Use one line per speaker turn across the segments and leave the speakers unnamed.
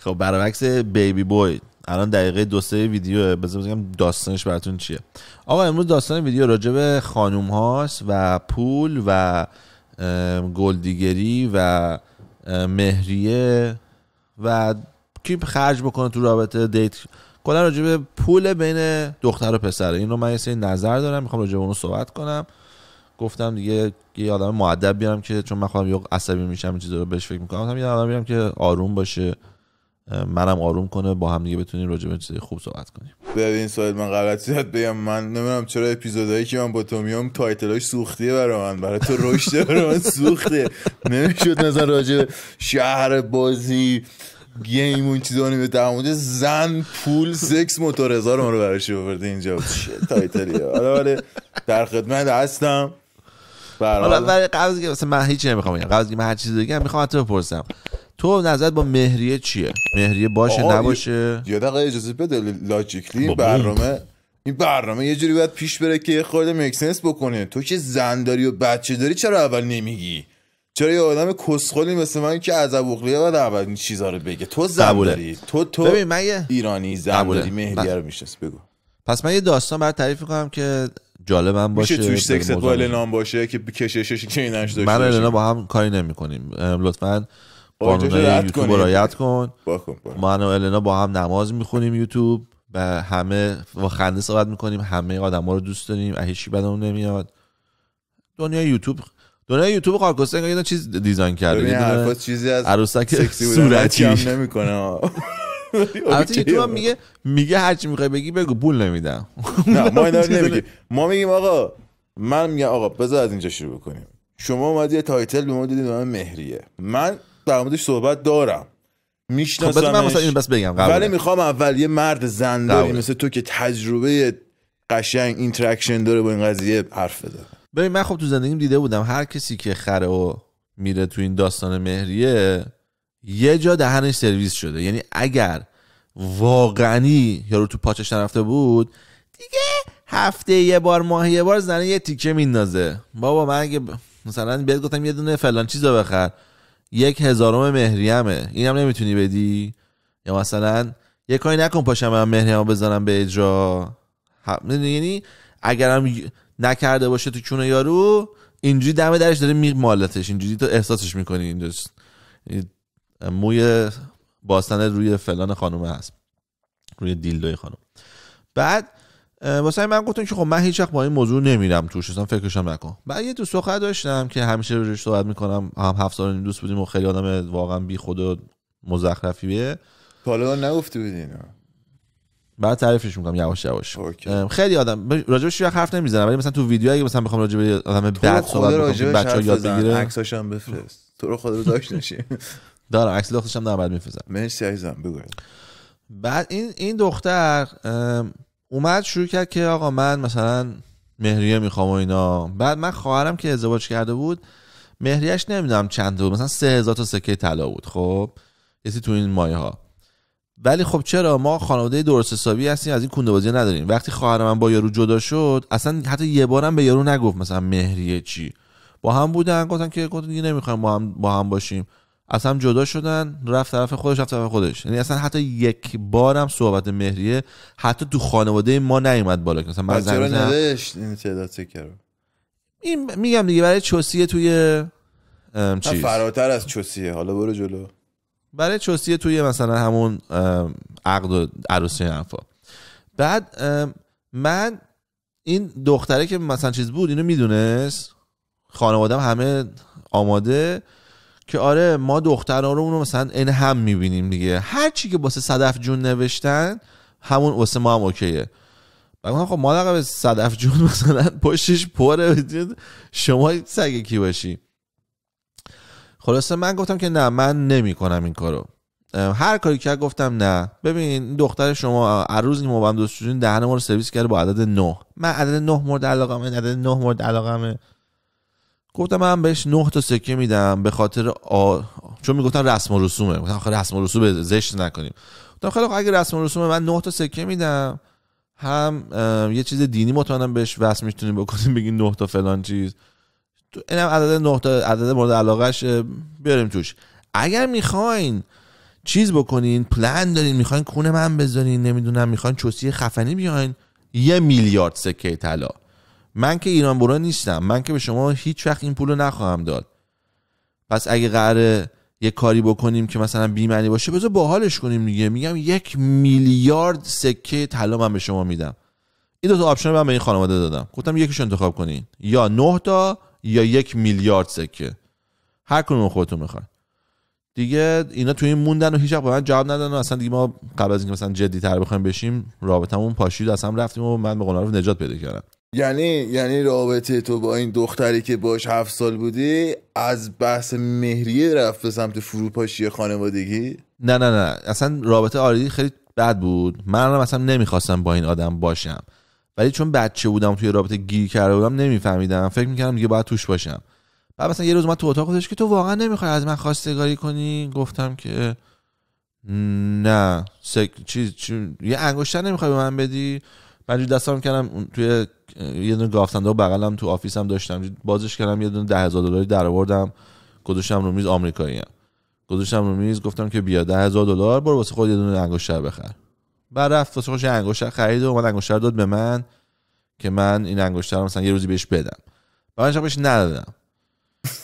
خب برعکس بیبی بوی الان دقیقه دو سه ویدیو بذار بگم داستانش براتون چیه آقا امروز داستان ویدیو راجع به خانوم هاست و پول و گلدیگری و مهریه و کیپ خرج بکنه تو رابطه دیت کلا راجع به پول بین دختر و پسر اینو من یه سری نظر دارم میخوام راجع به صحبت کنم گفتم دیگه یه آدم معدب بیارم که چون من خودم یه عصبی میشم چیزا رو بهش فکر میکنم یه آدم بیارم که آروم باشه منم آروم کنه با هم دیگه بتونیم راجع به خوب صحبت کنیم
ببین این سوال من غلط زیاد بگم من نمیدونم چرا اپیزودایی که من با تو میام تایتلاش سوختیه برای من برای تو رشد برای من سوخته نمیشد نظر راجع شهر بازی گیم اون چیزا به در زن پول سکس موتور هزار ما رو براش آورده اینجا چه تایتلیه حالا در خدمت هستم حالا برای
قبضی که مثلا من هیچی نمیخوام بگم من هر چیزی میخوام تو بپرسم تو نظرت با مهریه
چیه مهریه باشه نباشه یه دقیقه اجازه بده لاجیکلی برنامه این برنامه یه جوری باید پیش بره که یه خورده مکسنس بکنه تو که زن داری و بچه داری چرا اول نمیگی چرا یه آدم کسخلی مثل من که از ابوغلیه بعد اول این چیزا رو بگه تو زن تو تو ببین من ایرانی زن داری مهریه رو بگو پس
من یه داستان برات تعریف کنم که جالب هم باشه میشه توش سکست با
باشه که کششش که اینش داشته من با
هم کاری نمیکنیم لطفاً قانون یوتیوب یاد کن من و النا با هم نماز میخونیم یوتیوب و همه با خنده صحبت میکنیم همه آدما رو دوست داریم هیچی بدمون نمیاد دنیا یوتیوب دنیا یوتیوب خاکستر یه چیز دیزاین کرده یه چیزی از عروسک صورتی نمیکنه
البته یوتیوب هم میگه میگه چی میخوای بگی بگو پول نمیدم ما اینا نمیگیم ما میگیم آقا من میگم آقا بذار از اینجا شروع کنیم شما اومدی تایتل به ما من مهریه من در موردش صحبت دارم میشناسم خب مثلا اینو بس بگم قبل ولی میخوام اول یه مرد زنده مثل تو که تجربه قشنگ اینتراکشن داره با این قضیه حرف بزنه ببین من خب تو زندگیم دیده بودم هر
کسی که خره و میره تو این داستان مهریه یه جا دهنش سرویس شده یعنی اگر واقعی یارو تو پاچش نرفته بود دیگه هفته یه بار ماه یه بار زنه یه تیکه میندازه بابا من اگه مثلا بهت گفتم یه دونه فلان چیزو بخره یک هزارم مهریمه اینم نمیتونی بدی یا مثلا یه کاری نکن پاشم من مهریمو بزنم به اجرا یعنی اگرم نکرده باشه تو چونه یارو اینجوری دم درش داره میمالتش اینجوری تو احساسش میکنی اینجوری موی باستن روی فلان خانومه هست روی دیلدوی خانم بعد واسه من گفتم که خب من هیچ وقت با این موضوع نمیرم توش اصلا فکرشم نکن بعد یه دوست دختر داشتم که همیشه روش صحبت میکنم هم هفت سال دوست بودیم و خیلی آدم واقعا بی خود و مزخرفیه حالا نگفته بودین بعد تعریفش میکنم یواش یواش خیلی آدم راجبش یه حرف نمیزنم ولی مثلا تو ویدیو اگه مثلا بخوام راجب آدم بد صحبت کنم بچا یاد بگیره
هم بفرست تو رو خود رو داشت نشی
دارم عکس هم دارم بعد میفرستم مرسی عزیزم بگو بعد این این دختر اومد شروع کرد که آقا من مثلا مهریه میخوام و اینا بعد من خواهرم که ازدواج کرده بود مهریهش نمیدونم چند بود مثلا سه هزار تا سکه طلا بود خب کسی تو این مایه ها ولی خب چرا ما خانواده درست حسابی هستیم از این کندوازی نداریم وقتی خواهر من با یارو جدا شد اصلا حتی یه بارم به یارو نگفت مثلا مهریه چی با هم بودن گفتن که گفتن نمیخوایم با هم با هم باشیم از هم جدا شدن رفت طرف خودش رفت طرف خودش یعنی اصلا حتی یک هم صحبت مهریه حتی تو خانواده ما نیومد
بالا مثلا من زنگ نداشت این تعداد سکر این
میگم دیگه برای چوسیه توی
چی؟ فراتر از چوسیه حالا برو جلو
برای چوسیه توی مثلا همون عقد و عروسی حرفا بعد من این دختره که مثلا چیز بود اینو میدونست خانواده همه آماده که آره ما دختران رو اونو مثلا این هم میبینیم دیگه هر چی که واسه صدف جون نوشتن همون واسه ما هم اوکیه بگم خب ما به صدف جون مثلا پشتش پره شما سگ کی باشی خلاصه من گفتم که نه من نمی کنم این کارو هر کاری که گفتم نه ببین دختر شما هر روز این هم دوست شدین دهن ما رو سرویس کرده با عدد 9 من عدد 9 مورد من، عدد 9 مورد من. گفتم من بهش 9 تا سکه میدم به خاطر آ... چون میگفتن رسم و رسومه گفتم آخه رسم و رسوم زشت نکنیم گفتم خیلی اگه رسم و رسومه من 9 تا سکه میدم هم یه چیز دینی مطمئنم بهش وصل میتونیم بکنیم بگین 9 تا فلان چیز اینم عدد 9 تا عدد مورد علاقهش بیاریم توش اگر میخواین چیز بکنین پلان دارین میخواین کونه من بذارین نمیدونم میخواین چوسی خفنی بیاین یه میلیارد سکه طلا من که ایران برو نیستم من که به شما هیچ وقت این پول رو نخواهم داد پس اگه قراره یه کاری بکنیم که مثلا بیمنی باشه بذار باحالش کنیم دیگه میگم یک میلیارد سکه طلا من به شما میدم این دو تا آپشن من به این خانواده دادم گفتم یکیش انتخاب کنین یا 9 تا یا یک میلیارد سکه هر کدوم خودتون میخوان دیگه اینا تو این موندن و هیچ به من جواب ندادن و اصلا دیگه ما قبل از اینکه مثلا جدی تر بخوایم بشیم رابطمون پاشید اصلا رفتیم و من به قول نجات پیدا کردم
یعنی یعنی رابطه تو با این دختری که باش هفت سال بودی از بحث مهریه رفت به سمت فروپاشی خانوادگی نه نه
نه اصلا رابطه آریدی خیلی بد بود منم اصلا نمیخواستم با این آدم باشم ولی چون بچه بودم توی رابطه گیر کرده بودم نمیفهمیدم فکر میکردم دیگه باید توش باشم بعد مثلا یه روز من تو اتاق گفتش که تو واقعا نمیخوای از من خواستگاری کنی گفتم که نه سک... چیز چی... یه انگشتر نمیخوای به من بدی من دستم کردم توی یه دونه گافتنده بغلم تو آفیسم داشتم بازش کردم یه دونه 10000 دلاری درآوردم گذاشتم رو میز آمریکاییام گذاشتم رو میز گفتم که بیا 10000 دلار برو واسه خود یه دونه انگشتر بخر بعد رفت واسه خودش انگشتر خرید و اومد انگشتر داد به من که من این انگشتر مثلا یه روزی بهش بدم بعدش بهش ندادم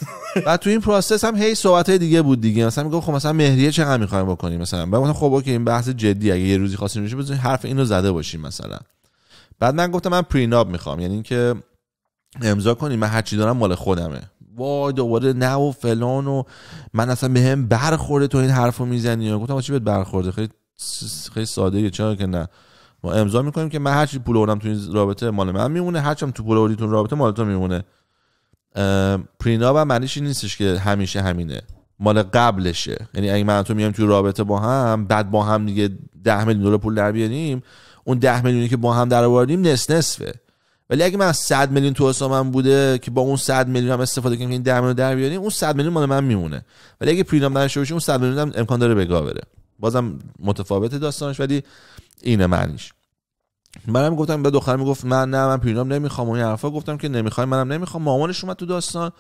بعد تو این پروسس هم هی صحبت های دیگه بود دیگه مثلا میگم خب مثلا مهریه چقدر میخوایم بکنیم مثلا بعد خب اوکی این بحث جدی اگه یه روزی خواستیم بشه بزنین حرف اینو زده باشیم مثلا بعد من گفتم من پریناب میخوام یعنی اینکه امضا کنی من هرچی دارم مال خودمه وای دوباره نه و فلان و من اصلا به هم برخورده تو این حرفو میزنی گفتم چی بهت برخورده خیلی خیلی ساده چرا که نه ما امضا میکنیم که من هرچی پول آوردم تو این رابطه مال من میمونه هرچم تو پول آوردی تو رابطه مال تو میمونه پریناب هم معنیش نیستش که همیشه همینه مال قبلشه یعنی اگه من تو میام تو رابطه با هم بعد با هم دیگه 10 میلیون دلار پول در بیاریم اون 10 میلیونی که با هم درآوردیم نصف نصفه ولی اگه من 100 میلیون تو حسابم بوده که با اون 100 میلیون هم استفاده کنیم که این 10 میلیون در بیاریم اون 100 میلیون مال من میمونه ولی اگه پرینام نشه اون 100 میلیون هم امکان داره بگا بره بازم متفاوت داستانش ولی اینه معنیش منم گفتم به دختر میگفت من نه من پرینام نمیخوام اون حرفا گفتم که نمیخوام منم نمیخوام مامانش اومد تو داستان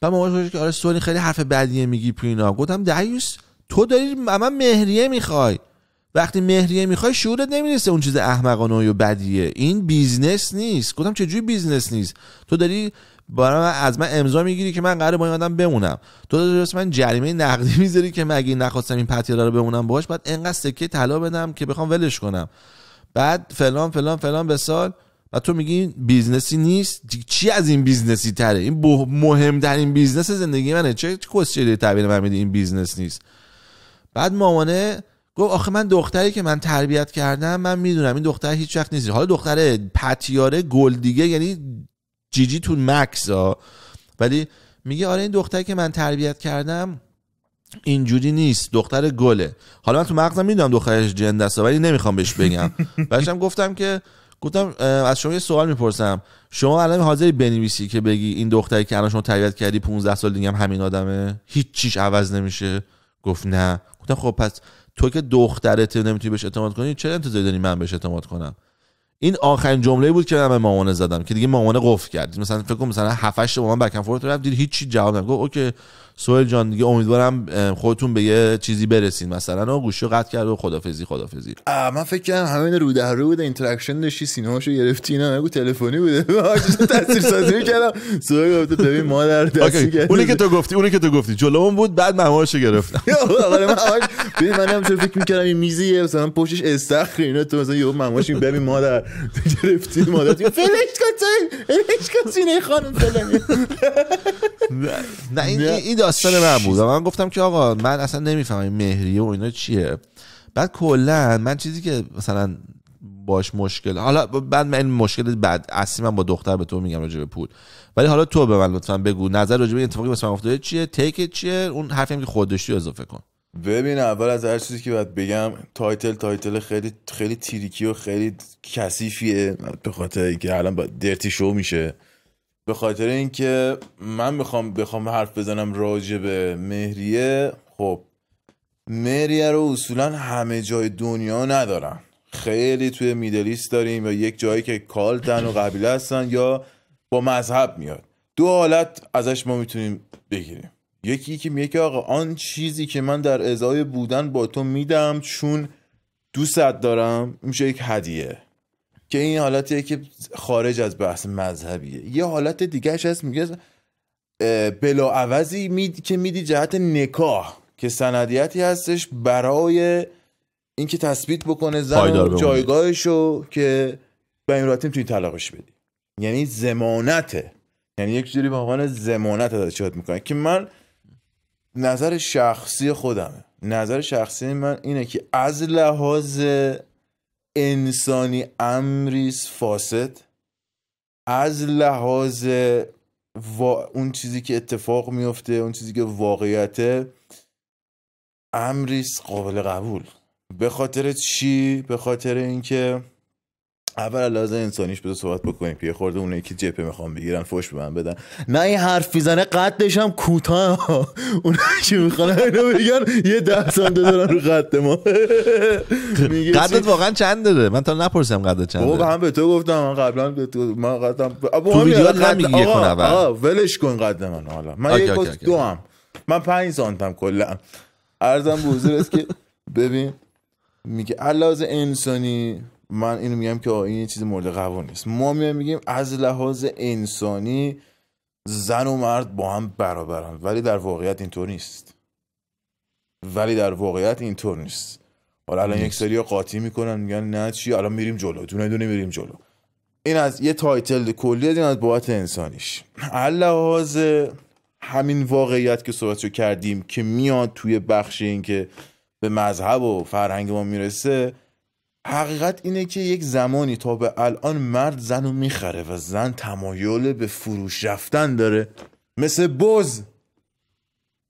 بعد مامانش گفت که آره سوالی خیلی حرف بدیه میگی پرینام گفتم دایوس تو داری من مهریه میخوای وقتی مهریه میخوای شعورت نمیرسه اون چیز احمقانه و بدیه این بیزنس نیست گفتم چجوری بیزنس نیست تو داری برای من از من امضا میگیری که من قراره با این آدم بمونم تو درست من جریمه نقدی میذاری که مگه نخواستم این پتیرا رو بمونم باش بعد انقدر سکه طلا بدم که بخوام ولش کنم بعد فلان فلان فلان به سال و تو میگی بیزنسی نیست چی از این بیزنسی تره این مهمترین بیزنس زندگی منه چه کسچری تعبیر من میدی این بیزنس نیست بعد مامانه گفت آخه من دختری که من تربیت کردم من میدونم این دختر هیچ وقت نیست حالا دختر پتیاره گل دیگه یعنی جیجی جی تو مکس ها ولی میگه آره این دختری که من تربیت کردم اینجوری نیست دختر گله حالا من تو مغزم میدونم دخترش جند است ولی نمیخوام بهش بگم بچم گفتم که گفتم از شما یه سوال میپرسم شما الان حاضری بنویسی که بگی این دختری که الان شما تربیت کردی 15 سال دیگه هم همین آدمه هیچ چیش عوض نمیشه گفت نه گفتم خب پس تو که دخترت نمیتونی بهش اعتماد کنی چرا انتظار داری من بهش اعتماد کنم این آخرین جمله بود که من به مامانه زدم که دیگه مامانه قفل کرد مثلا فکر کنم مثلا 7 8 با من فورت رفت دید هیچ چی جواب گفت اوکی سوهل جان دیگه امیدوارم خودتون به یه چیزی برسین مثلا و گوشی قطع کرد و خدافزی خدافزی
من فکر کردم همین رو در رو بود اینتراکشن داشتی سینماشو گرفتی نه؟ نگو تلفنی بوده تاثیر سازی کردم سوهل گفت ببین مادر دستی کرد اونی که
تو گفتی اونی که تو گفتی اون بود بعد مهماشو گرفتم
آره، ببین من هم فکر میکردم این میزیه مثلا پشتش استخر اینا تو مثلا یهو مماش ببین مادر گرفتی مادر فلش کن فلش کن خانم
نه این داستان من بود من گفتم که آقا من اصلا نمیفهمم این مهریه و اینا چیه بعد کلا من چیزی که مثلا باش مشکل حالا بعد من این مشکل بعد اصلی من با دختر به تو میگم راجع به پول ولی حالا تو به من لطفا بگو نظر راجع به اتفاقی مثلا من افتاده چیه تیک چیه اون حرفی هم که خود اضافه کن
ببین اول از هر چیزی که باید بگم تایتل تایتل خیلی خیلی تیریکی و خیلی کثیفیه به خاطر اینکه الان با درتی شو میشه به خاطر اینکه من میخوام بخوام حرف بزنم راجع به مهریه خب مهریه رو اصولا همه جای دنیا ندارن خیلی توی میدلیست داریم یا یک جایی که کالتن و قبیله هستن یا با مذهب میاد دو حالت ازش ما میتونیم بگیریم یکی که میگه که آقا آن چیزی که من در ازای بودن با تو میدم چون دوستت دارم میشه یک هدیه که این حالتیه که خارج از بحث مذهبیه یه حالت دیگهش هست میگه بلاعوضی که میدی جهت نکاح که سندیتی هستش برای اینکه تثبیت بکنه زن جایگاهشو که به این راتیم توی طلاقش بدی یعنی زمانته یعنی یک جوری به عنوان زمانت ازشات میکنه که من نظر شخصی خودمه نظر شخصی من اینه که از لحاظ انسانی امریز فاسد از لحاظ اون چیزی که اتفاق میفته اون چیزی که واقعیته امریز قابل قبول به خاطر چی؟ به خاطر اینکه اول لازم انسانیش بذار صحبت بکنیم یه خورده اونایی که جپه میخوام بگیرن فش به من بدن نه این حرف میزنه قدش هم کوتاه اونایی که میخوان اینو بگن یه ده سانته دارن رو قد ما قدت
واقعا چند داره من تا نپرسم قدت چند داره
هم به تو گفتم من قبلا به تو من قدم تو ویدیو نمیگی یکون اول ولش کن قد من حالا من یک دو هم من پنج سانتم کلا ارزم به است که ببین میگه علاوه انسانی من اینو میگم که این چیز مورد قوان نیست ما میایم میگیم از لحاظ انسانی زن و مرد با هم برابرن ولی در واقعیت اینطور نیست ولی در واقعیت اینطور نیست حالا الان یک سری قاطی میکنن میگن نه چی الان میریم جلو دونه دونه میریم جلو این از یه تایتل کلی از این از بابت انسانیش لحاظ همین واقعیت که صحبتشو کردیم که میاد توی بخش این که به مذهب و فرهنگ ما میرسه حقیقت اینه که یک زمانی تا به الان مرد زن رو میخره و زن تمایل به فروش رفتن داره مثل بز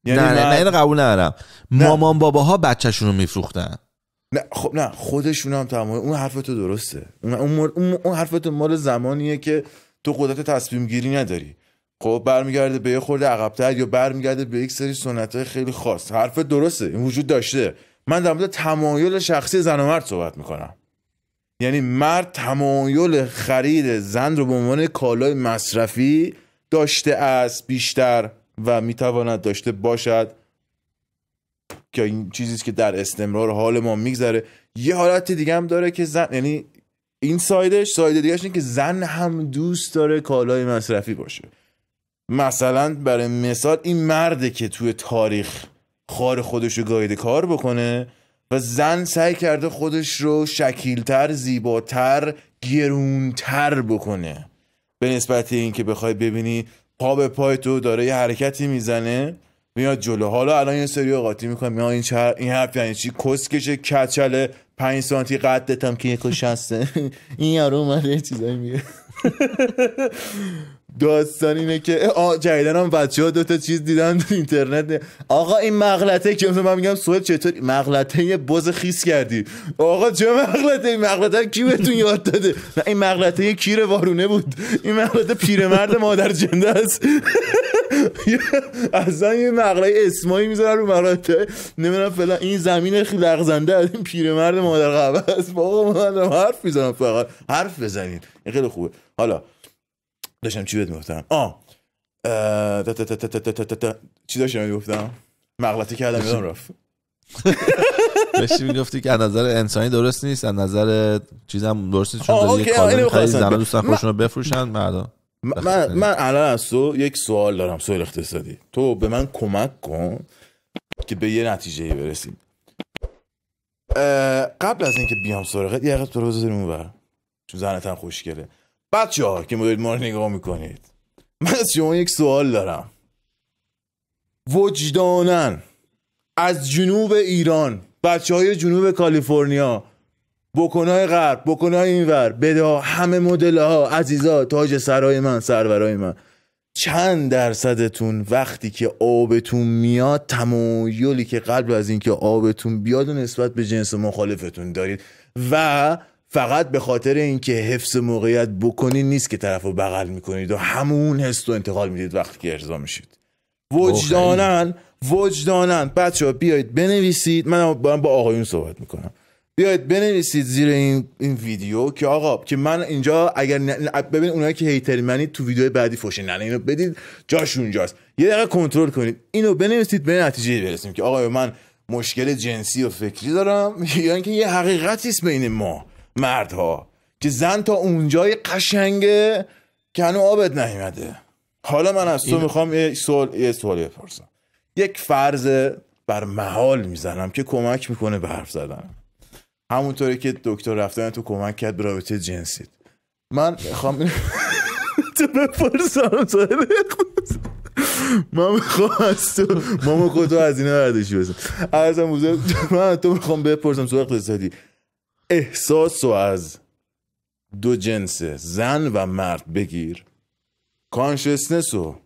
یعنی نه نه من... نه قبول ندارم مامان باباها بچهشون رو
میفروختن نه خب نه خودشون هم تمایل اون حرف تو درسته اون, اون, اون حرف تو مال زمانیه که تو قدرت تصمیم گیری نداری خب برمیگرده به یه خورده عقبتر یا برمیگرده به یک سری سنت های خیلی خاص حرف درسته این وجود داشته من در مورد تمایل شخصی زن و مرد صحبت میکنم یعنی مرد تمایل خرید زن رو به عنوان کالای مصرفی داشته است بیشتر و میتواند داشته باشد که این چیزیست که در استمرار حال ما میگذره یه حالت دیگه هم داره که زن یعنی این سایدش ساید دیگه که زن هم دوست داره کالای مصرفی باشه مثلا برای مثال این مرده که توی تاریخ خار خودش رو گاید کار بکنه و زن سعی کرده خودش رو شکیلتر زیباتر گرونتر بکنه به نسبت اینکه بخوای ببینی پا به پای تو داره یه حرکتی میزنه میاد جلو حالا الان یه سری قاطی میکنه میاد این چر... این حرف یعنی چی کشه کچله 5 سانتی قدتم که یک شسته این یارو اومده چیزایی میگه داستان اینه که جدیدن هم بچه ها دوتا چیز دیدم در اینترنت آقا این مغلطه که من میگم سوال چطور مغلطه یه بز خیس کردی آقا چه مغلطه این مغلطه کی بهتون یاد داده نه این مغلطه یه کیر وارونه بود این مغلطه پیرمرد مادر جنده است اصلا یه مغلطه اسمایی میذارن رو مغلطه نمیدونم فعلا این زمین خیلی لغزنده از این پیرمرد مادر قبه است آقا من حرف میزنم فقط حرف بزنین این خیلی خوبه حالا داشتم چی بهت میگفتم آه چی داشتم میگفتم مغلطه کردم یادم رفت
بشی میگفتی که از نظر انسانی درست نیست از نظر چیزم درست نیست چون یه یه خیلی زنها دوستن خودشون رو بفروشن من
من الان از تو یک سوال دارم سوال اقتصادی تو به من کمک کن که به یه نتیجه برسیم قبل از اینکه بیام سراغت یه وقت تو رو بذاریم چون زنتن خوشگله بچه ها که مدل ما رو نگاه میکنید من از شما یک سوال دارم وجدانن از جنوب ایران بچه های جنوب کالیفرنیا بکنای غرب بکنای اینور بدا همه مدل ها عزیزا تاج سرای من سرورای من چند درصدتون وقتی که آبتون میاد تمایلی که قبل از اینکه آبتون بیاد و نسبت به جنس مخالفتون دارید و فقط به خاطر اینکه حفظ موقعیت بکنید نیست که طرف رو بغل میکنید و همون حس و انتقال میدید وقتی که ارضا میشید وجدانن وجدانن بچه ها بیایید بنویسید من با آقایون صحبت میکنم بیاید بنویسید زیر این, این ویدیو که آقا که من اینجا اگر ببین اونایی که هیتر منی تو ویدیو بعدی فوش نه اینو بدید جاش اونجاست یه دقیقه کنترل کنید اینو بنویسید به نتیجه برسیم که آقا من مشکل جنسی و فکری دارم یا یعنی اینکه یه حقیقتی است بین ما مردها که زن تا اونجای قشنگه که هنو آبت نیمده. حالا من از تو میخوام یه سوال یه سوالی بپرسم یک فرض بر محال میزنم که کمک میکنه به حرف زدن همونطوری که دکتر رفتن تو کمک کرد به رابطه جنسیت من میخوام تو بپرسم من میخوام از تو ماما تو از اینا برداشتی بزن ارزم من تو میخوام بپرسم سوال اقتصادی احساس رو از دو جنس زن و مرد بگیر کانشسنس و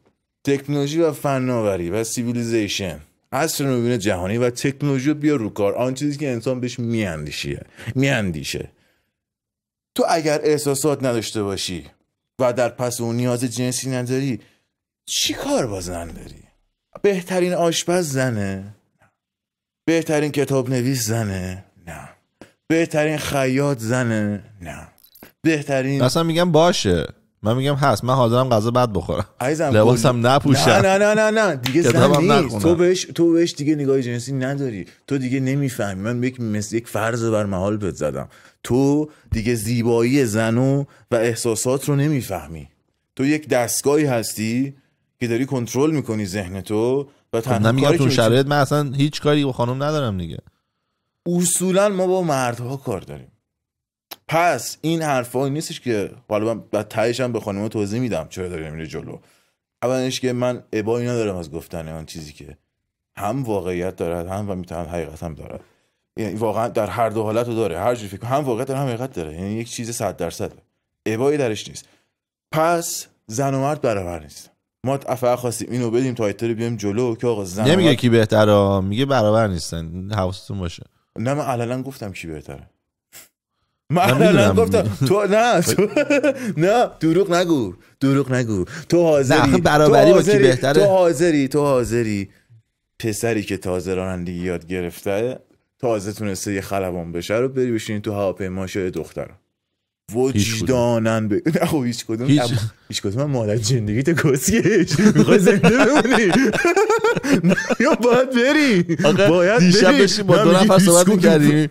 تکنولوژی و فناوری و سیویلیزیشن اصر نوین جهانی و تکنولوژی رو بیا رو کار آن چیزی که انسان بهش میاندیشه میاندیشه تو اگر احساسات نداشته باشی و در پس اون نیاز جنسی نداری چی کار با زن داری بهترین آشپز زنه بهترین کتاب نویس زنه بهترین خیاط زنه نه بهترین اصلا
میگم باشه من میگم هست من حاضرم غذا بد بخورم لباسم لباسم نپوشم نه نه نه نه دیگه زن نیست تو
بهش تو بهش دیگه نگاه جنسی نداری تو دیگه نمیفهمی من یک مثل یک فرض بر محال بهت زدم تو دیگه زیبایی زنو و احساسات رو نمیفهمی تو یک دستگاهی هستی که داری کنترل میکنی ذهن تو و خب، تنها تو شرایط
من اصلا هیچ کاری با خانم ندارم دیگه
اصولا ما با مردها کار داریم پس این حرفا نیستش که حالا من بعد تهش هم به خانم توضیح میدم چرا داریم میره جلو اولش که من ابایی ندارم از گفتن آن چیزی که هم واقعیت دارد هم و میتونم حقیقت هم دارد یعنی واقعا در هر دو حالت رو داره هر فکر هم واقعیت داره هم حقیقت داره یعنی یک چیز 100 درصد ابایی درش نیست پس زن و مرد برابر نیست ما فقط خواستیم اینو بدیم تایتل بیایم جلو که آقا زن نمیگه
کی بهتره میگه برابر نیستن حواستون باشه
نه من علنا گفتم کی بهتره
من گفتم تو
نه تو نه دروغ نگو دروغ نگو تو حاضری برابری با کی تو حاضری تو حاضری پسری که تازه رانندگی یاد گرفته تازه تونسته یه خلبان بشه رو بری بشینی تو هواپیما شده دخترم وجدانن ب... نه خب هیچ کدوم هیچ, هیچ کدوم مادر زندگی تو کسکش میخوای زنده بمونی یا باید بری باید دیشب با دو نفر صحبت میکردیم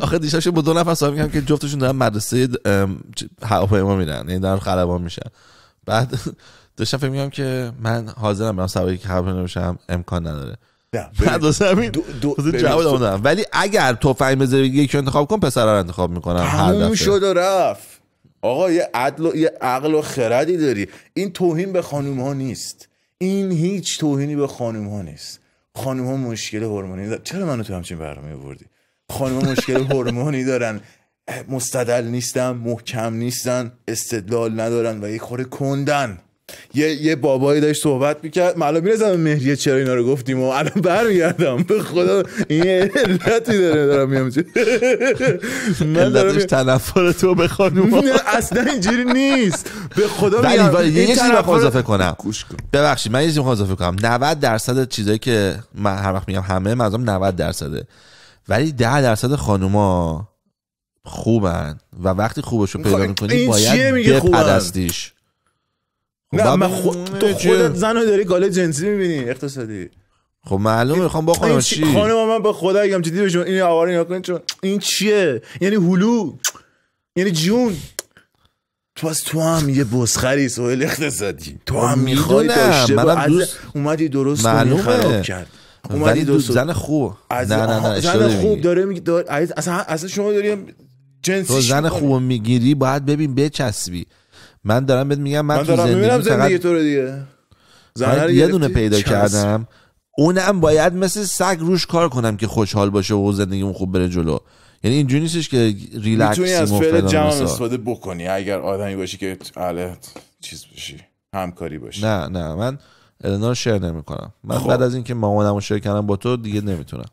آخه دیشب شد با دو نفر صحبت میکردیم که جفتشون دارن مدرسه هواپیما میرن یعنی دارن خلبان میشن بعد داشتم فکر میگم که من حاضرم برم سوایی که خبر نمیشم امکان نداره همین جواب دادم ولی اگر فهم بذاری یکی انتخاب کن پسر رو انتخاب میکنم هر شد
و رفت آقا یه عدل و عقل و خردی داری این توهین به خانم ها نیست این هیچ توهینی به خانم ها نیست خانم ها مشکل هورمونی دارن چرا منو تو همچین برنامه بردی؟ خانم ها مشکل هورمونی دارن مستدل نیستن محکم نیستن استدلال ندارن و یه خوره کندن یه یه بابایی داشت صحبت میکرد معلوم میرسم مهریه چرا اینا رو گفتیم و الان برمیگردم به خدا این علتی داره دارم میام من دارم تنفر تو به خانوم اصلا اینجوری نیست به خدا ولی یه چیزی بخوام اضافه
کنم ببخشید من یه چیزی اضافه کنم 90 درصد چیزایی که من هر وقت میگم همه منظورم 90 درصده ولی 10 درصد خانوما خوبن و وقتی خوبش رو پیدا خب، میکنی باید بپرستیش خب نه من خود... تو خودت
زن رو داری گاله جنسی میبینی اقتصادی خب معلومه میخوام خب خانم چی خانم من به خدا اگم جدی بشون این آواره نیا کن چون این چیه یعنی هلو یعنی جون تو از تو هم یه بزخری سوهل اقتصادی خب تو هم میخوای داشته منم دوست... اومدی درست معلومه. خراب کرد اومدی درست زن خوب از... نه نه نه زن خوب داره میگی دار... اصلا... اصلا شما داریم جنسی تو زن خوب
میگیری باید ببین بچسبی من دارم بهت میگم من, من دارم میبینم زندگی
تو رو دیگه من یه دونه پیدا کردم
اونم باید مثل سگ روش کار کنم که خوشحال باشه و زندگیمون خوب بره جلو یعنی اینجوری نیستش که ریلکس میتونی از فعل جمع استفاده
بکنی اگر آدمی باشی که اله چیز باشی همکاری باشی نه
نه من النا رو شیر نمیکنم من خب. بعد از اینکه مامانم رو شیر کردم با تو دیگه نمیتونم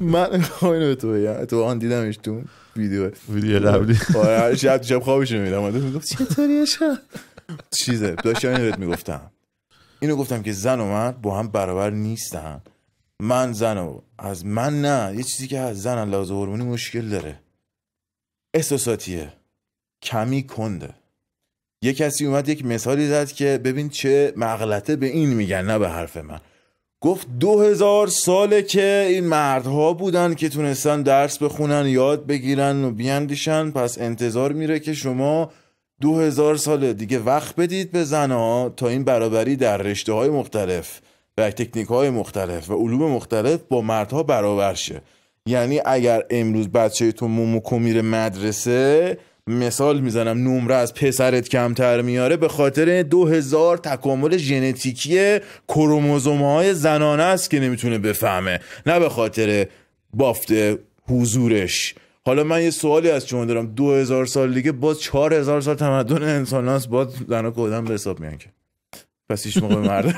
من خواهی نو تو بگم تو آن دیدمش تو ویدیو ویدیو آره, آره، شب شب خوابش چیزه داشتم اینو بهت میگفتم اینو گفتم که زن و من با هم برابر نیستن من زن و از من نه یه چیزی که از زن لحاظ هورمونی مشکل داره احساساتیه کمی کنده یه کسی اومد یک مثالی زد که ببین چه مغلطه به این میگن نه به حرف من گفت دو هزار ساله که این مردها بودن که تونستن درس بخونن یاد بگیرن و بیندیشن پس انتظار میره که شما دو هزار سال دیگه وقت بدید به زنها تا این برابری در رشته های مختلف و تکنیک های مختلف و علوم مختلف با مردها برابر شه یعنی اگر امروز بچه تو موموکو میره مدرسه مثال میزنم نمره از پسرت کمتر میاره به خاطر هزار تکامل ژنتیکی کروموزوم های زنانه است که نمیتونه بفهمه نه به خاطر بافت حضورش حالا من یه سوالی از شما دارم هزار سال دیگه باز هزار سال تمدن انسان هست باز زنها کودن به حساب میان که پس هیچ موقع مرد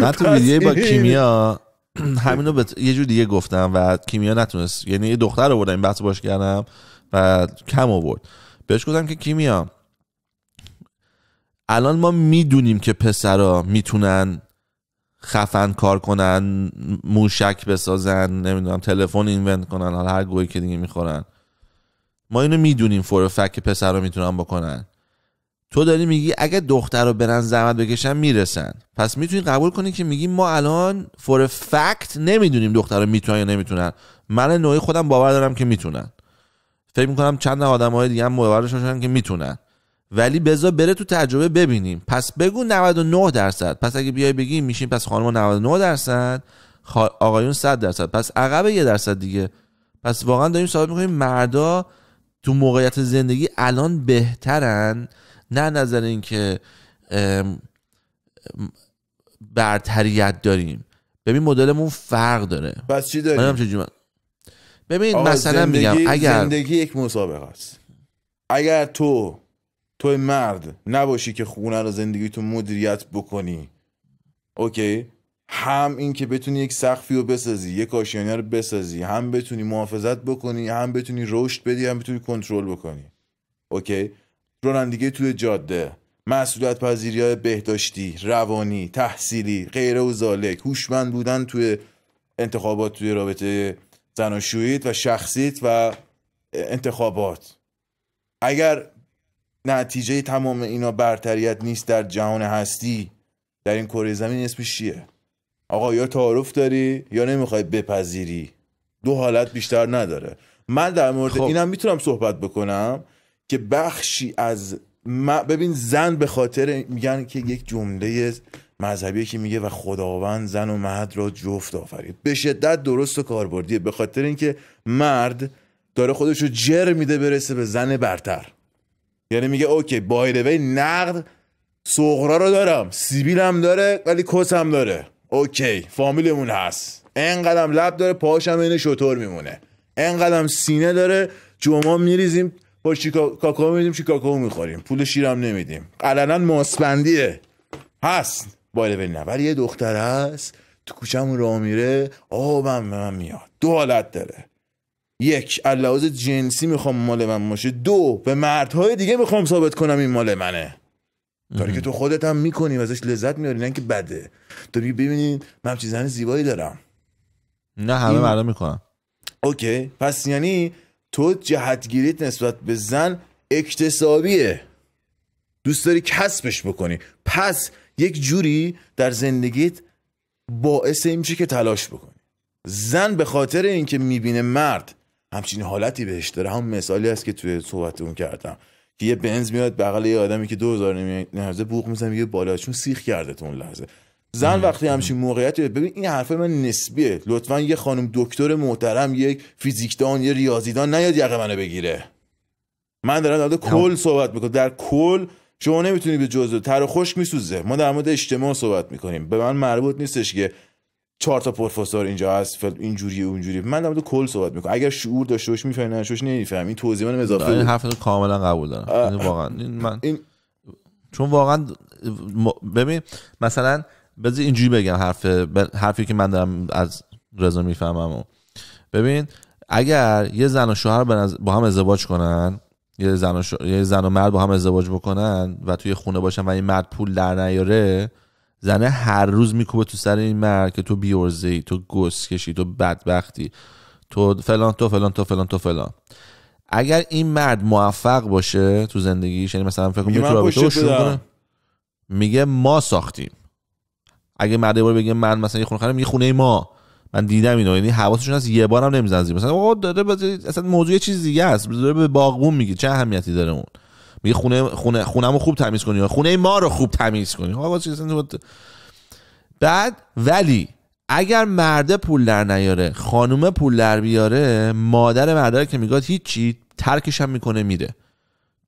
من تو ویدیوی با کیمیا
همینو بت... یه جور دیگه گفتم و کیمیا نتونست یعنی یه دختر آوردم این بحث باش کردم و کم آورد بهش گفتم که کیمیا الان ما میدونیم که پسرا میتونن خفن کار کنن موشک بسازن نمیدونم تلفن اینونت کنن حالا هر گویی که دیگه میخورن ما اینو میدونیم فور فک که پسرا میتونن بکنن تو داری میگی اگه دختر رو برن زحمت بکشن میرسن پس میتونی قبول کنی که میگی ما الان فور فکت نمیدونیم دختر رو میتونن یا نمیتونن من نوعی خودم باور دارم که میتونن فکر میکنم چند آدم های دیگه هم شدن که میتونن ولی بزا بره تو تجربه ببینیم پس بگو 99 درصد پس اگه بیای بگی میشین پس خانم 99 درصد آقایون 100 درصد پس عقب یه درصد دیگه پس واقعا داریم صحبت میکنیم مردا تو موقعیت زندگی الان بهترن نه نظر اینکه برتریت داریم ببین مدلمون فرق داره بس چی داریم
ببین مثلا میگم اگر زندگی یک مسابقه است اگر تو تو مرد نباشی که خونه رو زندگی تو مدیریت بکنی اوکی هم این که بتونی یک سقفی رو بسازی یک آشیانه رو بسازی هم بتونی محافظت بکنی هم بتونی رشد بدی هم بتونی کنترل بکنی اوکی رانندگی توی جاده مسئولیت پذیری های بهداشتی روانی تحصیلی غیره و زالک هوشمند بودن توی انتخابات توی رابطه زن و و شخصیت و انتخابات اگر نتیجه تمام اینا برتریت نیست در جهان هستی در این کره زمین اسمش چیه آقا یا تعارف داری یا نمیخوای بپذیری دو حالت بیشتر نداره من در مورد خب. اینم میتونم صحبت بکنم که بخشی از ما ببین زن به خاطر میگن که یک جمله مذهبی که میگه و خداوند زن و مرد را جفت آفرید به شدت درست و کاربردیه به خاطر اینکه مرد داره خودش رو جر میده برسه به زن برتر یعنی میگه اوکی وی نقد سغرا رو دارم سیبیل هم داره ولی کس هم داره اوکی فامیلمون هست انقدرم لب داره پاشم هم شطور میمونه انقدرم سینه داره جمعه میریزیم با کاکاو کاکائو میدیم میخوریم پول شیرم نمیدیم علنا ماسبندیه هست باید بینیم ولی یه دختر هست تو کوچم راه میره آه من من میاد دو حالت داره یک اللحاظ جنسی میخوام مال من باشه دو به مردهای دیگه میخوام ثابت کنم این مال منه کاری که تو خودت هم میکنی و ازش لذت میاری نه که بده تو ببینید من چیزن زیبایی دارم نه همه این... مردم میکنم اوکی پس یعنی تو جهتگیریت نسبت به زن اکتسابیه دوست داری کسبش بکنی پس یک جوری در زندگیت باعث این میشه که تلاش بکنی زن به خاطر اینکه میبینه مرد همچین حالتی بهش داره هم مثالی هست که توی صحبتون کردم که یه بنز میاد بغل یه آدمی که 2000 نمیارزه بوق میزنه میگه بالا چون سیخ کرده تو اون لحظه زن وقتی همچین موقعیت ببین این حرف من نسبیه لطفا یه خانم دکتر محترم یک فیزیکدان یه ریاضیدان نیاد یقه منو بگیره من دارم در کل صحبت میکنم در کل شما نمیتونی به جزء تر و خشک میسوزه ما در مورد اجتماع صحبت میکنیم به من مربوط نیستش که چهار تا پروفسور اینجا هست اینجوری اونجوری من در مورد کل صحبت میکنم اگر شعور داشته باش میفهمی نشوش نمیفهم این توضیح من اضافه این
حرف کاملا قبول دارم واقعا این من این... چون واقعا ببین مثلا بذار اینجوری بگم حرف حرفی که من دارم از رضا میفهمم ببین اگر یه زن و شوهر با هم ازدواج کنن یه زن, و شو... یه زن و مرد با هم ازدواج بکنن و توی خونه باشن و این مرد پول در نیاره زنه هر روز میکوبه تو سر این مرد که تو بیورزی تو گس کشی تو بدبختی تو فلان تو فلان تو فلان تو فلان اگر این مرد موفق باشه تو زندگیش یعنی مثلا فکر کنم میگه ما ساختیم اگه مرد بار بگه من مثلا یه خونه خریدم یه خونه ما من دیدم اینو یعنی حواسشون از یه بارم نمیزنن زیر مثلا داره اصلا موضوع یه چیز دیگه است به باغبون میگه چه اهمیتی داره اون میگه خونه خونه خونمو خوب تمیز کنی خونه ما رو خوب تمیز کنی آقا بعد ولی اگر مرده پول در نیاره خانومه پول در بیاره مادر مرده که میگاد هیچی ترکش هم میکنه میره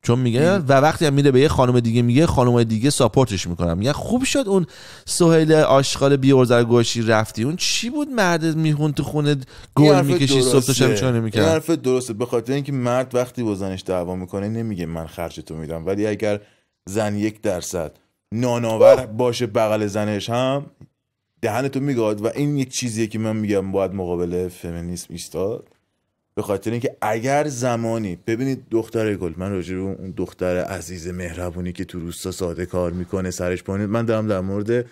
چون میگه و وقتی هم میره به یه خانم دیگه میگه خانم دیگه ساپورتش میکنم میگه خوب شد اون سهیل آشغال بیورزرگوشی رفتی اون چی بود مرد میخون تو خونه گل میکشی صبح چونه میکرد حرف
درسته به خاطر اینکه مرد وقتی با زنش دعوا میکنه نمیگه من خرج تو میدم ولی اگر زن یک درصد ناناور باشه بغل زنش هم دهنتو میگاد و این یک چیزیه که من میگم باید مقابل فمینیسم ایستاد به خاطر اینکه اگر زمانی ببینید دختر گل من راجع به اون دختر عزیز مهربونی که تو روستا ساده کار میکنه سرش پایین من دارم در مورد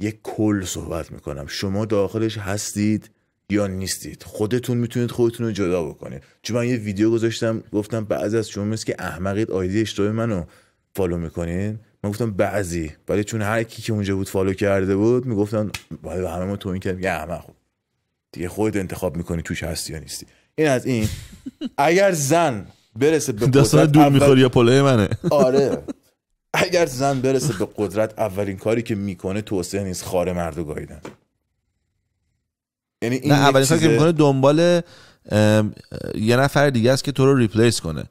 یک کل صحبت میکنم شما داخلش هستید یا نیستید خودتون میتونید خودتون رو جدا بکنید چون من یه ویدیو گذاشتم گفتم بعضی از شما مثل که احمقید آیدی اشتباه منو فالو میکنین من گفتم بعضی ولی چون هر کی که اونجا بود فالو کرده بود میگفتن ولی همه ما تو این یه احمق دیگه خودت انتخاب میکنی توش هستی یا نیستی این از این اگر زن برسه به قدرت دور یا پله منه آره اگر زن برسه به قدرت اولین کاری که میکنه توسعه نیست خاره مردو گاییدن یعنی این اولین کاری که میکنه
دنبال یه نفر دیگه است که تو رو ریپلیس کنه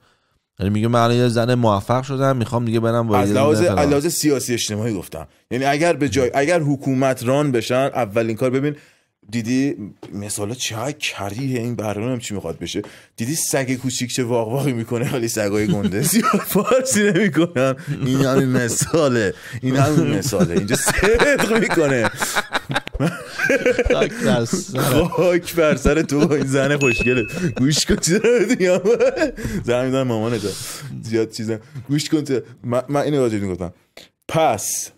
یعنی میگه من یه زن موفق شدم میخوام دیگه برم از لحاظ
سیاسی اجتماعی گفتم یعنی اگر به جای اگر حکومت ران بشن اولین کار ببین دیدی مثالا چه کریه این برنامه هم چی میخواد بشه دیدی سگ کوچیک چه واقواقی میکنه ولی سگای گنده زیاد فارسی نمیکنن این هم مثاله این مثاله اینجا صدق میکنه خاک بر سر تو این زن خوشگله گوش کن چیز رو زن میدونم مامانه زیاد چیزه گوش کن من اینو واجب میگفتم پس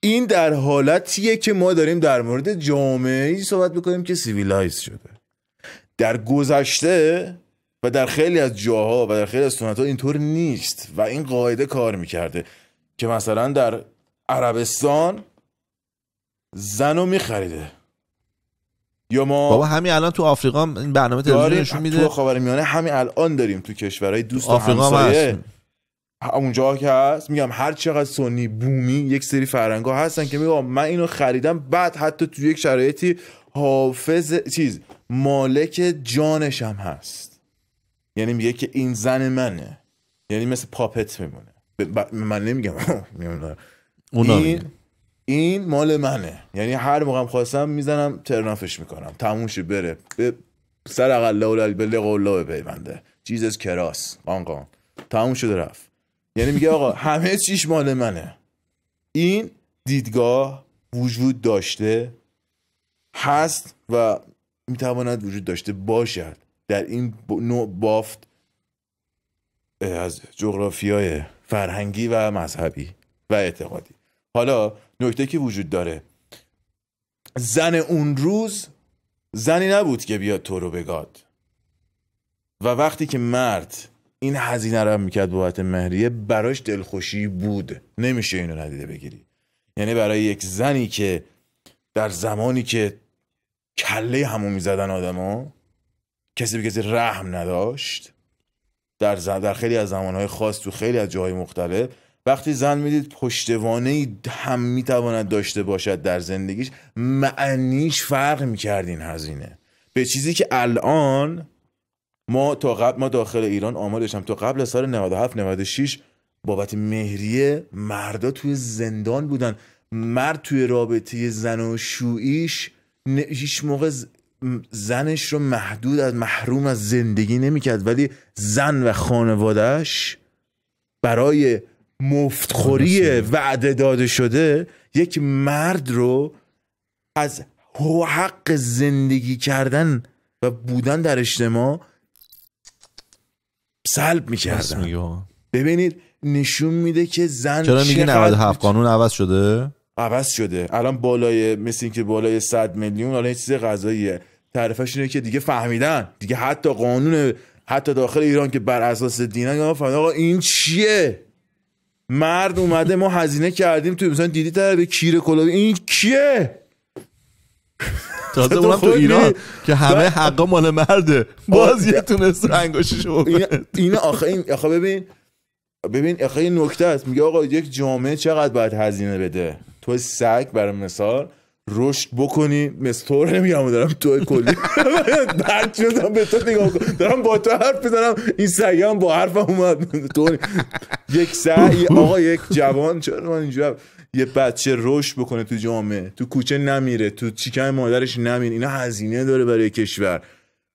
این در حالتیه که ما داریم در مورد جامعه ای صحبت میکنیم که سیویلایز شده در گذشته و در خیلی از جاها و در خیلی از سنت ها اینطور نیست و این قاعده کار میکرده که مثلا در عربستان زن رو میخریده یا ما بابا همین
الان تو آفریقا این برنامه تلویزیونی نشون میده تو
خاورمیانه همین الان داریم تو کشورهای دوست آفریقا اونجا که هست میگم هر چقدر سنی بومی یک سری فرنگا هستن که میگم من اینو خریدم بعد حتی تو یک شرایطی حافظ چیز مالک جانش هم هست یعنی میگه که این زن منه یعنی مثل پاپت میمونه ب... من نمیگم این این مال منه یعنی هر موقع خواستم میزنم ترنافش میکنم تمومش بره به سر اقل به قولا چیز چیزش کراس تموم شده رفت یعنی میگه آقا همه چیش مال منه این دیدگاه وجود داشته هست و میتواند وجود داشته باشد در این نوع بافت از جغرافیای فرهنگی و مذهبی و اعتقادی حالا نکته که وجود داره زن اون روز زنی نبود که بیاد تو رو بگاد و وقتی که مرد این هزینه رو میکرد بابت مهریه براش دلخوشی بود نمیشه اینو ندیده بگیری یعنی برای یک زنی که در زمانی که کله همو میزدن آدما کسی به کسی رحم نداشت در, زن در خیلی از زمانهای خاص تو خیلی از جاهای مختلف وقتی زن میدید پشتوانه هم میتواند داشته باشد در زندگیش معنیش فرق میکرد این هزینه به چیزی که الان ما تا قبل ما داخل ایران آمارش هم تا قبل سال 97 96 بابت مهریه مردا توی زندان بودن مرد توی رابطه زن و شویش هیچ موقع زنش رو محدود از محروم از زندگی نمیکرد ولی زن و خانوادهش برای مفتخوری خب، وعده داده شده یک مرد رو از حق زندگی کردن و بودن در اجتماع سلب میکردن ببینید نشون میده که زن چرا میگه 97
قانون عوض شده
عوض شده الان بالای مثل که بالای 100 میلیون الان چیز غذاییه تعریفش اینه که دیگه فهمیدن دیگه حتی قانون حتی داخل ایران که بر اساس دینن فهمیدن آقا این چیه مرد اومده ما هزینه کردیم تو مثلا دیدی در به کیره این کیه تازه اونم تو ایران که همه
حقا مال مرده
خب، باز یه تونست شو این آخه این آخه ببین ببین آخه این نکته است میگه آقا یک جامعه چقدر باید هزینه بده تو سگ برای مثال رشد بکنی مستور نمیگم دارم تو کلی بعد شدم به تو نگاه کنم دارم با تو حرف بزنم این سیام با حرفم اومد تو یک سعی آقا یک جوان چرا من اینجا یه بچه رشد بکنه تو جامعه تو کوچه نمیره تو چیکن مادرش نمیره اینا هزینه داره برای کشور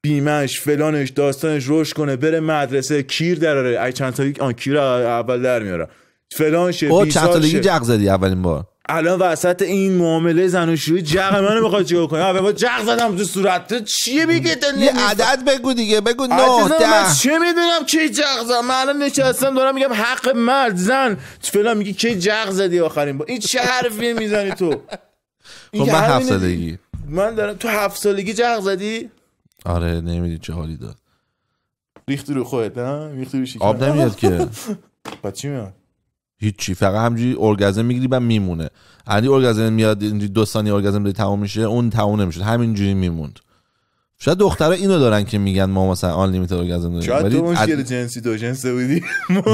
بیمش فلانش داستانش رشد کنه بره مدرسه کیر دراره ای چند تا آن کیر اول در میاره فلان شه او چند تا زدی اولین بار الان وسط این معامله زن و زناشویی جق منو میخواد چیکار کنه آره با زدم تو صورت چیه میگه یه عدد بگو دیگه بگو نه من چه میدونم کی جغ زدم من الان نشستم دارم میگم حق مرد زن تو فلان میگه کی جغ زدی آخرین با این چه حرفی میزنی تو خب من هفت سالگی من دارم تو هفت سالگی جغ زدی
آره نمیدی چه حالی داد
ریختی رو خودت نه ریختی رو آب نمیاد که بچی میاد
هیچی فقط همجوری ارگزم میگیری و میمونه علی ارگزم میاد دو ثانیه ارگزم داری تموم میشه اون تموم نمیشه همینجوری میموند شاید دخترها اینو دارن که میگن ما مثلا آن لیمیت ارگزم داریم شاید تو مشکل عد...
جنسی دو جنس بودی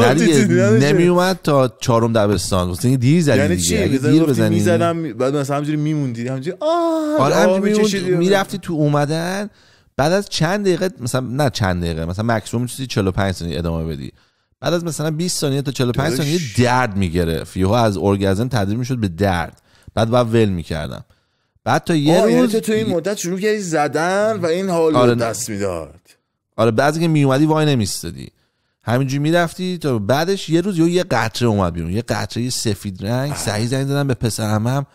نمی اومد تا چهارم دبستان مثلا دیر زدی یعنی چی دیر بزنی میزدم بعد مثلا همجوری میموندی همجوری آه آره همجوری میرفتی
تو اومدن بعد از چند دقیقه مثلا نه چند دقیقه مثلا مکسیمم چیزی 45 ثانیه ادامه بدی بعد از مثلا 20 ثانیه تا 45 ثانیه درد میگرفت یهو از ارگزم تبدیل میشد به درد بعد بعد ول میکردم بعد تا یه یعنی روز تو این
مدت شروع کردی زدن و این حال آره دست
میداد آره بعضی که میومدی وای نمیستادی همینجوری میرفتی تا بعدش یه روز یه قطره اومد بیرون یه قطره سفید رنگ سعی زنگ دادم به پسرم هم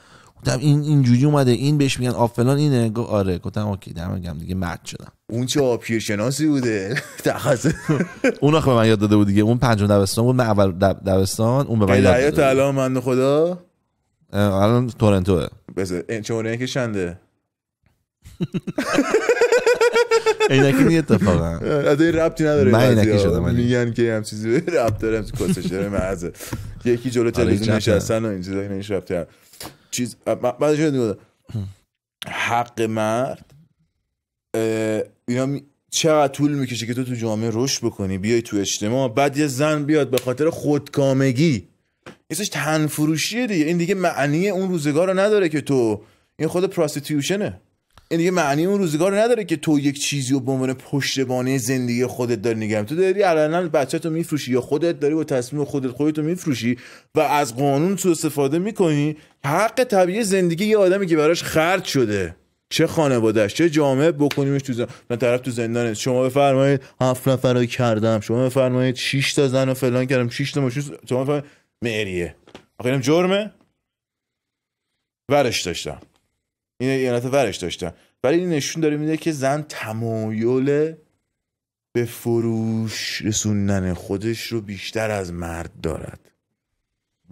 گفتم این اینجوری اومده این بهش میگن آب فلان اینه گو آره گفتم اوکی دارم میگم دیگه مرد شدم
اون چه آپیر شناسی بوده تخصص
اون اخه به من یاد داده بود دیگه اون پنجم دبستان بود من اول دبستان اون به من یاد داده
الان من خدا الان تورنتوه بذار چون که شنده عینکی نی اتفاقا از این ربطی نداره من شده من میگن که هم چیزی ربط داره هم کسش داره مرزه یکی جلو آره، تلویزیون نشستن و این چیزا اینا ربطی چیز حق مرد اینا چقدر طول میکشه که تو تو جامعه رشد بکنی بیای تو اجتماع بعد یه زن بیاد به خاطر خودکامگی اسمش تنفروشیه دیگه این دیگه معنی اون روزگار رو نداره که تو این خود پراستیتیوشنه این دیگه معنی اون روزگار نداره که تو یک چیزی رو به عنوان پشتبانه زندگی خودت داری نگه تو داری علنا تو میفروشی یا خودت داری با تصمیم خودت رو میفروشی و از قانون تو استفاده میکنی حق طبیعی زندگی یه آدمی که براش خرد شده چه خانوادهش چه جامعه بکنیمش تو زندان من طرف تو زندانه شما بفرمایید هفت نفر کردم شما بفرمایید 6 تا زن و فلان کردم 6 تا ماشین شما بفرمایید مهریه آخه جرمه ورش داشتم این ایالت ورش داشتن ولی این نشون داره میده که زن تمایل به فروش رسوندن خودش رو بیشتر از مرد دارد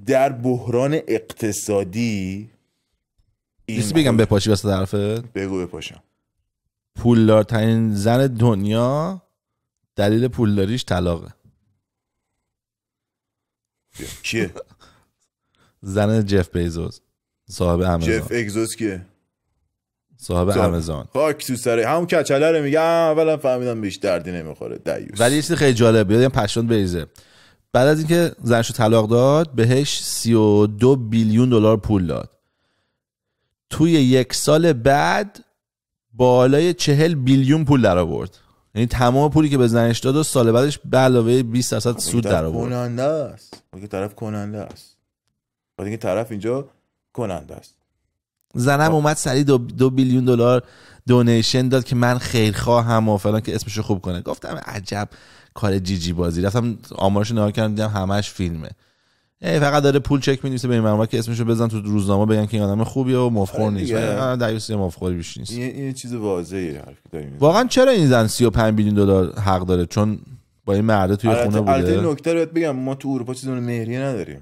در بحران اقتصادی این بگم بپاشی واسه طرفه بگو بپاشم
پولدارترین زن دنیا دلیل پولداریش طلاقه کیه زن جف بیزوز صاحب امازون جف
اگزوس کیه
صاحب آمازون
پاک تو سر همون کچله رو میگه اولا فهمیدم بهش دردی نمیخوره دیوس ولی یه چیز
خیلی جالب بیاد پشتون بریزه بعد از اینکه زنشو طلاق داد بهش 32 بیلیون دلار پول داد توی یک سال بعد بالای 40 بیلیون پول در آورد یعنی تمام پولی که به زنش داد و سال بعدش به علاوه 20 درصد خب، سود در آورد
کننده است خب، طرف کننده است بعد خب، اینکه طرف اینجا کننده است
زنم خب. اومد سری دو, دو بیلیون دلار دونیشن داد که من خیرخواهم و فلان که اسمشو خوب کنه گفتم عجب کار جیجی جی بازی رفتم آمارشو نگاه کردم دیدم همش فیلمه ای فقط داره پول چک می‌نویسه به این که اسمشو بزن تو روزنامه بگن که این آدم خوبیه و مفخور آره نیست یوسی
آره، آره، مفخوری بیش نیست این, یه چیز واضحه
واقعا چرا این زن 35 میلیون دلار حق داره چون با این مرده توی خونه بوده البته
نکته رو بگم ما تو اروپا چیزونو مهریه نداریم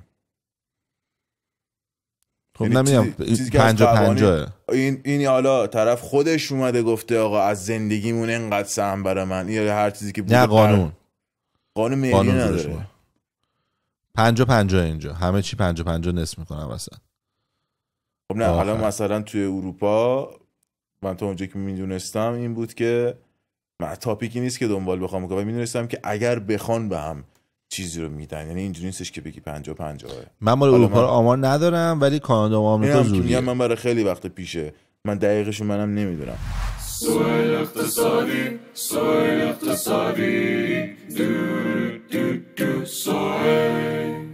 خب نمیدونم 50 50
این این حالا طرف خودش اومده گفته آقا از زندگیمون اینقدر سهم برا من یا هر چیزی که نه قانون قانون ملی نداره
50 50 اینجا همه چی 50 50 نصف میکنن مثلا
خب نه حالا مثلا توی اروپا من تا اونجا که میدونستم این بود که تاپیکی نیست که دنبال بخوام بکنم میدونستم که اگر بخوان به هم چیزی رو میدن یعنی اینجوری نیستش که بگی 50 50 من مال اروپا من...
آمار ندارم
ولی کانادا و آمریکا زوری من برای خیلی وقت پیشه من دقیقش منم نمیدونم سوال اقتصادی سوال اقتصادی دو دو دو سوال